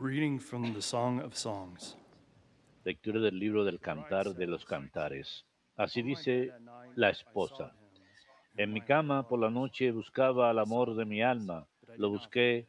Reading from the Song of Songs. Lectura del libro del Cantar de los Cantares. Así dice la esposa. En mi cama por la noche buscaba al amor de mi alma. Lo busqué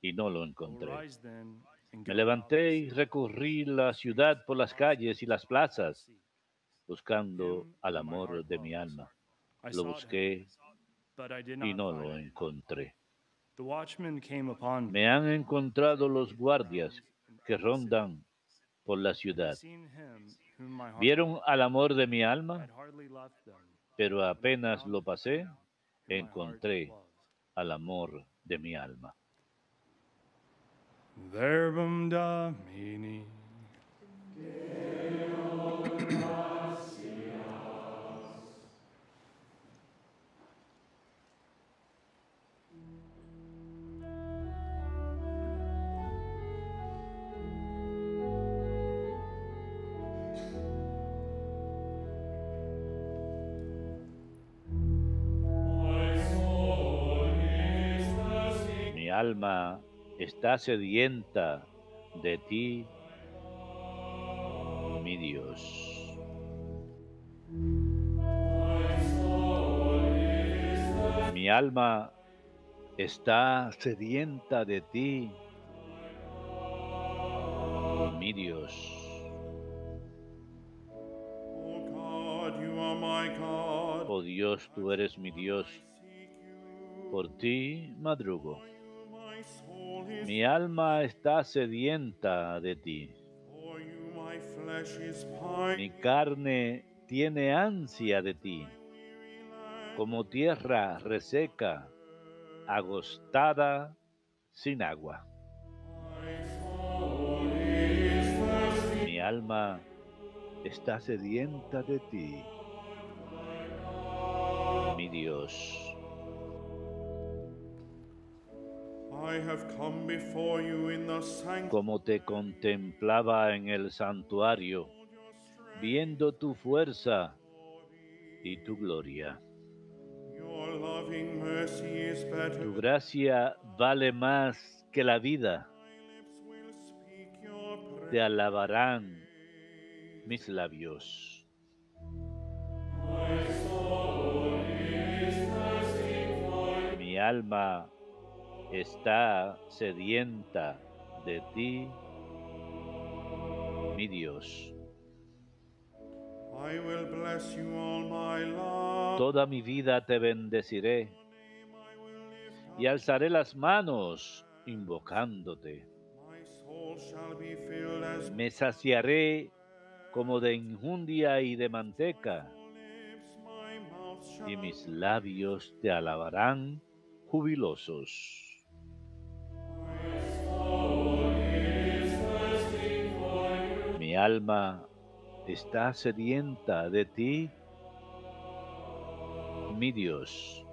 y no lo encontré. Me levanté y recorrí la ciudad por las calles y las plazas, buscando al amor de mi alma. Lo busqué y no lo encontré. Me han encontrado los guardias que rondan por la ciudad. Vieron al amor de mi alma, pero apenas lo pasé, encontré al amor de mi alma. alma está sedienta de ti, mi Dios. Mi alma está sedienta de ti, mi Dios. Oh, oh Dios, tú eres mi Dios. Por ti madrugo. Mi alma está sedienta de ti. Mi carne tiene ansia de ti, como tierra reseca, agostada, sin agua. Mi alma está sedienta de ti, mi Dios. como te contemplaba en el santuario, viendo tu fuerza y tu gloria. Tu gracia vale más que la vida. Te alabarán mis labios. Mi alma está sedienta de ti, mi Dios. Toda mi vida te bendeciré y alzaré las manos invocándote. Me saciaré como de injundia y de manteca, y mis labios te alabarán jubilosos. Mi alma está sedienta de ti, mi Dios.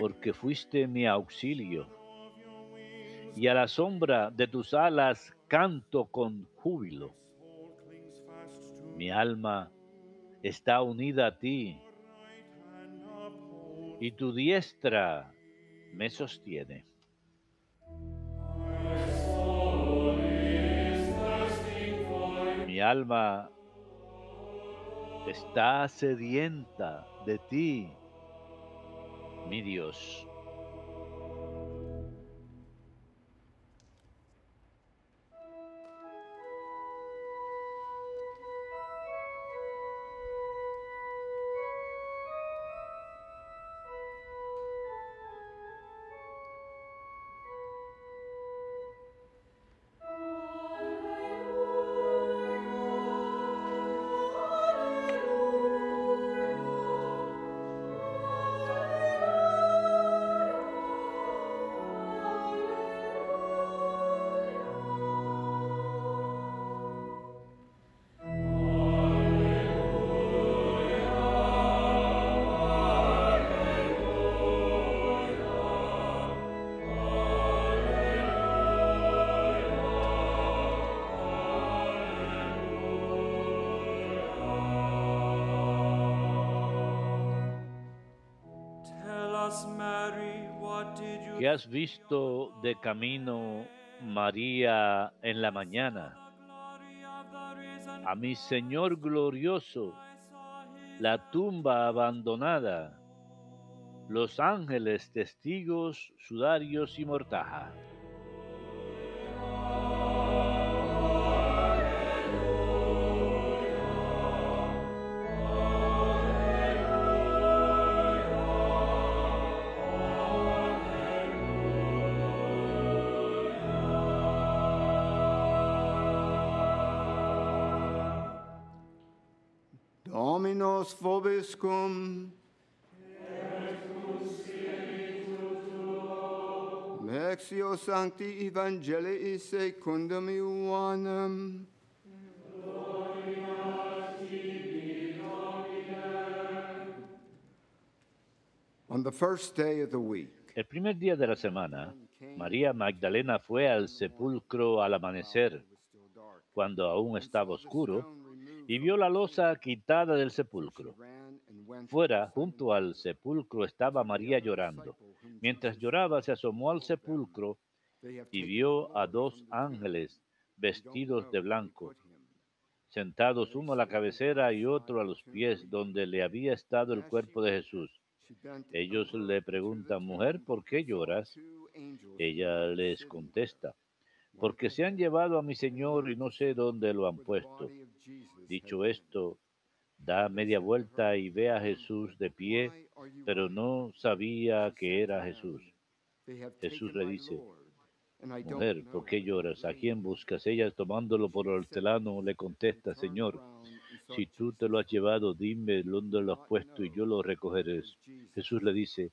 Porque fuiste mi auxilio, y a la sombra de tus alas canto con júbilo. Mi alma está unida a ti, y tu diestra me sostiene. Mi alma está sedienta de ti, mi Dios. has visto de camino, María, en la mañana. A mi Señor glorioso, la tumba abandonada, los ángeles testigos, sudarios y mortaja. Deus vobiscum. Lexio Sancti Evangelii secundum Ioannem. On the first day of the week, El primer día de la semana, María Magdalena fue al sepulcro al amanecer, cuando aún estaba oscuro, y vio la losa quitada del sepulcro. Fuera, junto al sepulcro, estaba María llorando. Mientras lloraba, se asomó al sepulcro y vio a dos ángeles vestidos de blanco, sentados uno a la cabecera y otro a los pies, donde le había estado el cuerpo de Jesús. Ellos le preguntan, mujer, ¿por qué lloras? Ella les contesta, porque se han llevado a mi Señor y no sé dónde lo han puesto. Dicho esto, da media vuelta y ve a Jesús de pie, pero no sabía que era Jesús. Jesús le dice, Mujer, ¿por qué lloras? ¿A quién buscas? Ella, tomándolo por el telano, le contesta, Señor, si tú te lo has llevado, dime dónde lo has puesto y yo lo recogeré. Jesús le dice,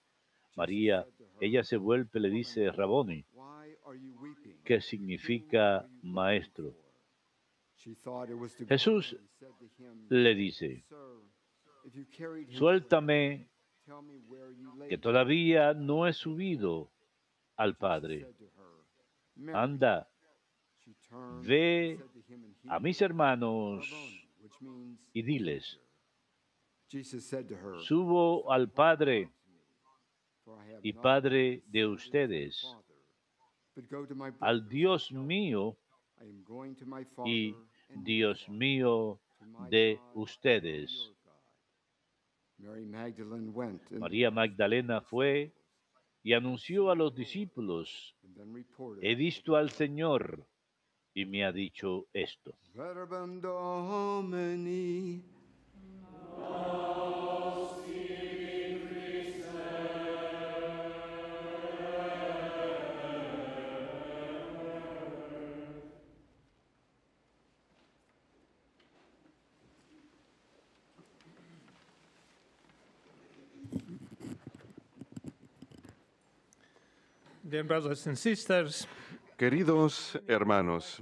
María, ella se vuelve, le dice, Raboni, que significa maestro. Jesús le dice, suéltame que todavía no he subido al Padre. Anda, ve a mis hermanos y diles, subo al Padre y Padre de ustedes al Dios mío y Dios mío de ustedes. María Magdalena fue y anunció a los discípulos, he visto al Señor y me ha dicho esto. Queridos hermanos,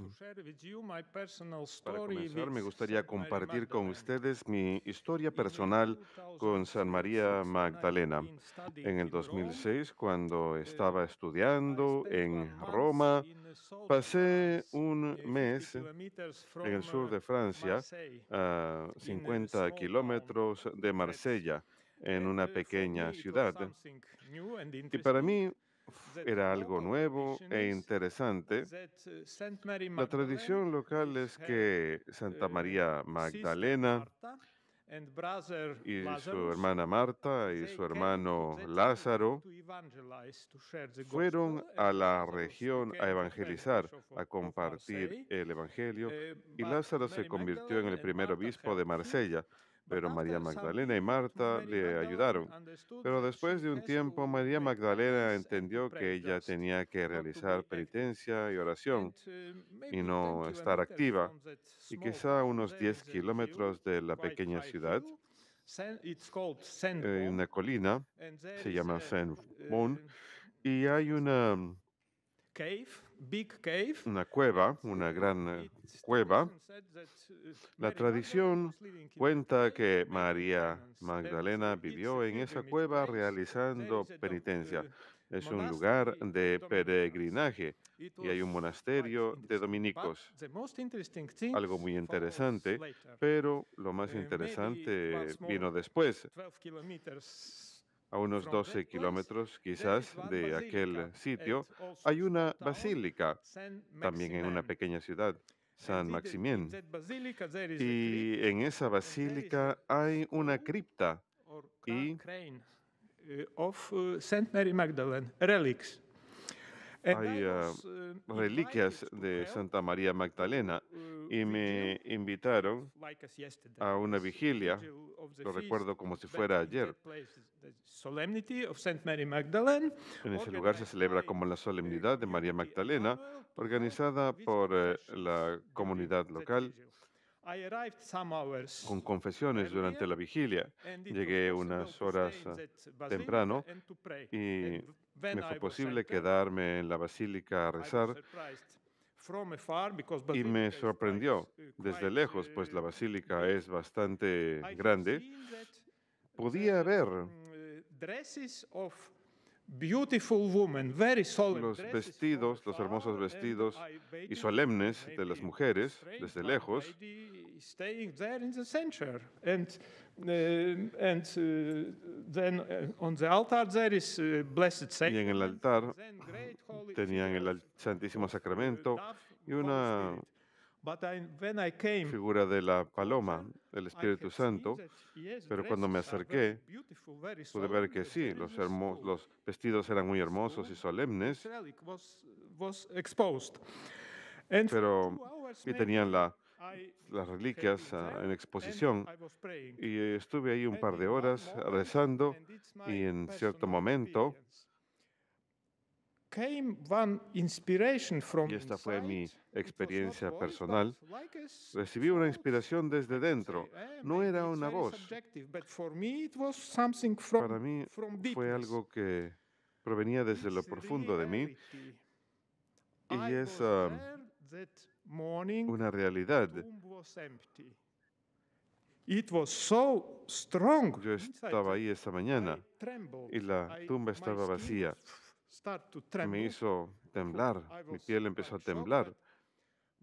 para comenzar me gustaría compartir con ustedes mi historia personal con San María Magdalena. En el 2006, cuando estaba estudiando en Roma, pasé un mes en el sur de Francia, a 50 kilómetros de Marsella en una pequeña ciudad. Y para mí era algo nuevo e interesante. Uh, la tradición local es que Santa uh, María Magdalena y su hermana Marta y su hermano Lázaro fueron a la región a evangelizar, a compartir el Evangelio, uh, y Lázaro se convirtió en el primer obispo de Marsella, pero ah, María Magdalena y Marta le ayudaron. Pero después de un tiempo, María Magdalena entendió que ella tenía que realizar eh, penitencia y oración eh, y no estar activa. Y quizá a unos 10 kilómetros de la pequeña ciudad, hay eh, una colina, se llama Moon, y hay una una cueva, una gran eh, cueva. Uh, La tradición cuenta que María Magdalena vivió en esa cueva realizando penitencia. Uh, es un lugar de peregrinaje y hay un monasterio de dominicos. Algo muy interesante, pero lo más eh, interesante vino después a unos 12 kilómetros quizás de aquel sitio, hay una basílica, también en una pequeña ciudad, San Maximien. Y en esa basílica hay una cripta y eh, uh, hay eh, uh, reliquias de Santa María Magdalena uh, y me invitaron a una vigilia, lo recuerdo como si fuera ayer. En ese lugar se celebra como la eh, solemnidad de María Magdalena, organizada por eh, la comunidad local con confesiones durante la vigilia. Llegué unas horas eh, temprano y me fue posible quedarme en la basílica a rezar y me sorprendió uh, desde lejos, pues la uh, basílica es bastante grande. Podía ver los vestidos, los hermosos vestidos y solemnes de las mujeres desde lejos. Y en el altar tenían el Santísimo uh, Sacramento y una figura de la paloma, el Espíritu Santo, pero cuando me acerqué, pude ver que sí, los, vestidos eran muy hermosos y solemnes, pero y tenían las reliquias ah, en exposición y estuve ahí un par de horas rezando y en cierto momento y esta fue mi experiencia personal. Recibí una inspiración desde dentro. No era una voz. Para mí fue algo que provenía desde lo profundo de mí y es um, una realidad. Yo estaba ahí esa mañana y la tumba estaba vacía me hizo temblar, mi piel empezó a temblar.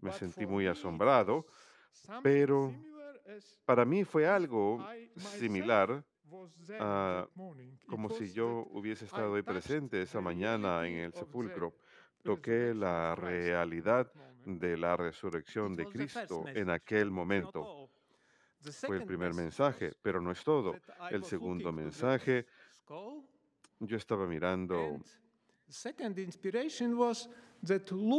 Me sentí muy asombrado, pero para mí fue algo similar a ah, como si yo hubiese estado ahí presente esa mañana en el sepulcro. Toqué la realidad de la resurrección de Cristo en aquel momento. Fue el primer mensaje, pero no es todo. El segundo mensaje, yo estaba mirando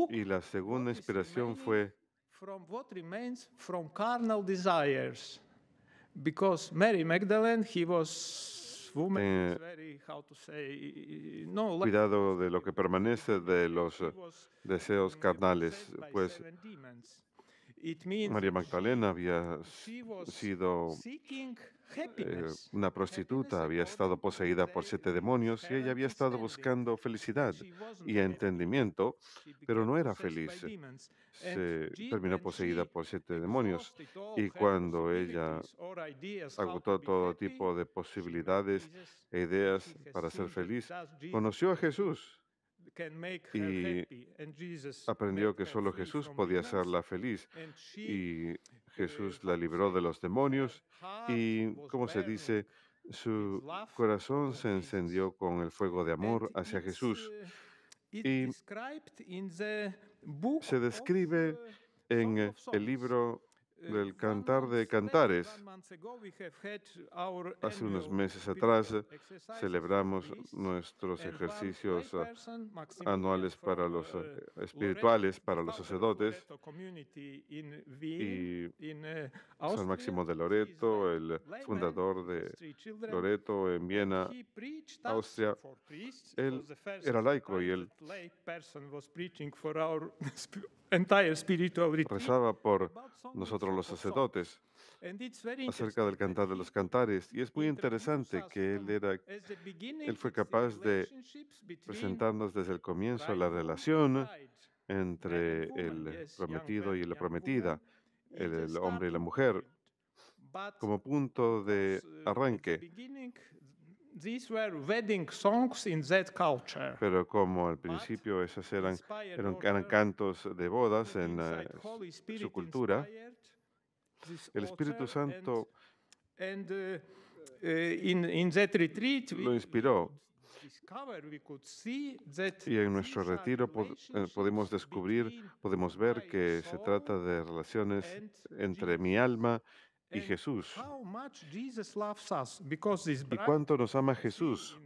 y la segunda inspiración fue from from what remains carnal desires, because Mary Magdalene, he was woman, eh, very, how to say, no, cuidado de lo que permanece de los deseos carnales, pues María Magdalena había sido eh, una prostituta había estado poseída por siete demonios y ella había estado buscando felicidad y entendimiento, pero no era feliz. Se terminó poseída por siete demonios y cuando ella agotó todo tipo de posibilidades e ideas para ser feliz, conoció a Jesús y aprendió que solo Jesús podía hacerla feliz y Jesús la libró de los demonios y, como se dice, su corazón se encendió con el fuego de amor hacia Jesús. Y se describe en el libro eh, del cantar de cantares. Hace unos meses atrás celebramos nuestros ejercicios ah, anuales para los eh, eh, espirituales, para los sacerdotes. Y San Máximo de Loreto, el fundador de Loreto en Viena, Austria, él era laico y él rezaba por nosotros los sacerdotes acerca del cantar de los cantares. Y es muy interesante que él, era, él fue capaz de presentarnos desde el comienzo la relación entre el prometido y la prometida, el hombre y la mujer, como punto de uh, arranque wedding Pero como al principio esas eran, eran, cantos de bodas en eh, su cultura, el Espíritu Santo eh, eh, lo inspiró. Y en nuestro retiro podemos descubrir, podemos ver que se trata de relaciones entre mi alma y y Jesús. ¿Y cuánto nos ama Jesús?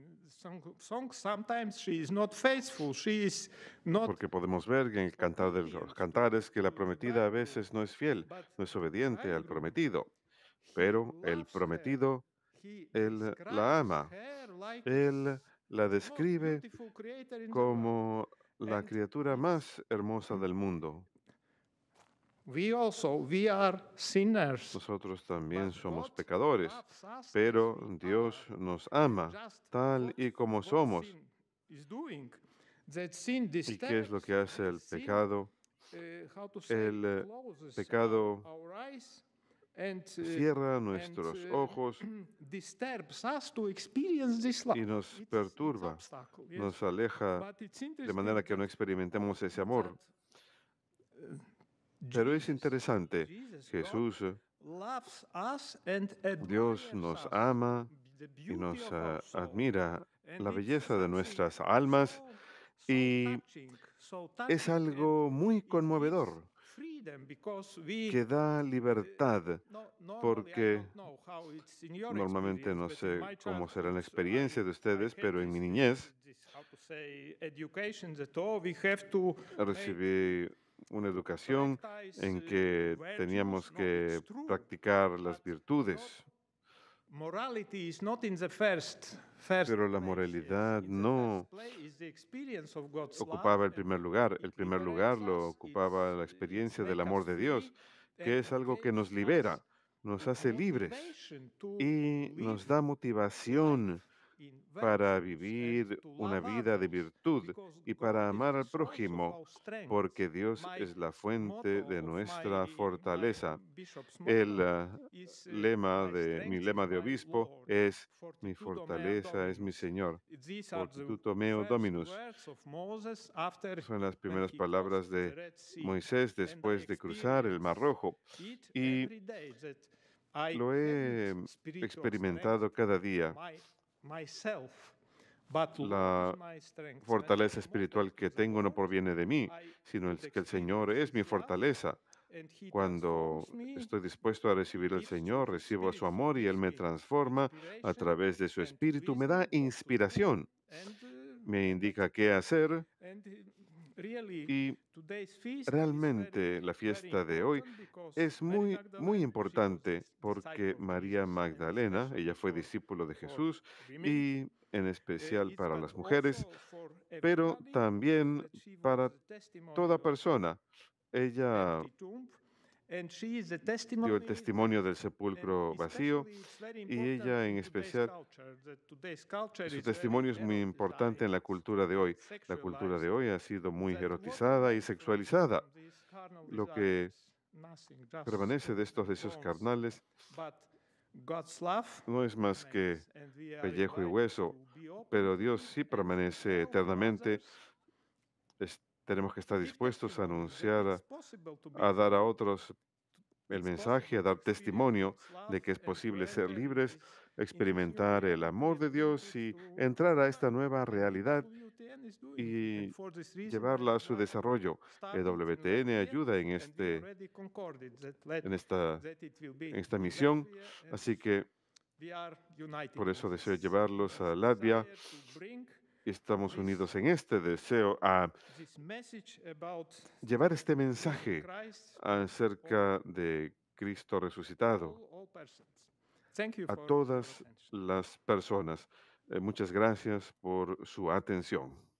Porque podemos ver en el cantar de los cantares que la prometida a veces no es fiel, no es obediente al prometido, pero el prometido, él la ama, él la describe como la criatura más hermosa mm. del mundo. Nosotros también somos pecadores, pero Dios nos ama tal y como somos. ¿Y qué es lo que hace el pecado? Eh, el eh, pecado uh, uh, cierra nuestros uh, ojos y nos perturba, nos aleja de manera que no experimentemos ese amor. Pero es interesante, Jesús, eh, Dios nos ama y nos eh, admira la belleza de nuestras almas y es algo muy conmovedor que da eh, libertad, porque normalmente no sé cómo será la experiencia de ustedes, pero en mi niñez oh, recibí una educación en eh, que teníamos que practicar las virtudes. Pero la moralidad no ocupaba el primer lugar. El primer lugar lo ocupaba la experiencia del amor de Dios, que es algo que nos libera, nos hace libres y nos da motivación para vivir una vida de virtud y para amar al prójimo, porque Dios es la fuente de nuestra fortaleza. El ah, eh, lema de mi lema de obispo es mi fortaleza es mi Señor. Fortitudo meo Dominus. Son las primeras palabras de Moisés después de cruzar el Mar Rojo y lo he experimentado cada día la fortaleza espiritual que tengo no proviene de mí, sino que el Señor es mi fortaleza. Cuando estoy dispuesto a recibir al Señor, recibo su amor y Él me transforma a través de su espíritu, me da inspiración, uh, me indica qué hacer y realmente la fiesta de hoy es muy, muy importante porque María Magdalena, ella fue discípulo de Jesús y eh, en especial para las mujeres, pero también para toda persona. Ella dio el testimonio del sepulcro vacío y ella en especial, su testimonio es muy importante en la cultura de hoy. La cultura de hoy ha sido muy erotizada y sexualizada. Lo que permanece de estos deseos carnales no es más que pellejo y hueso, pero Dios sí permanece eternamente. Tenemos que estar dispuestos a anunciar, a dar a otros el mensaje, a dar testimonio de que es posible ser libres, experimentar el amor de Dios y entrar a esta nueva realidad y llevarla a su desarrollo. EWTN eh, ayuda en, este, en, esta, en esta misión, así que por eso deseo llevarlos a Latvia estamos unidos en este deseo a llevar este mensaje acerca de Cristo resucitado a todas las personas. Eh, muchas gracias por su atención.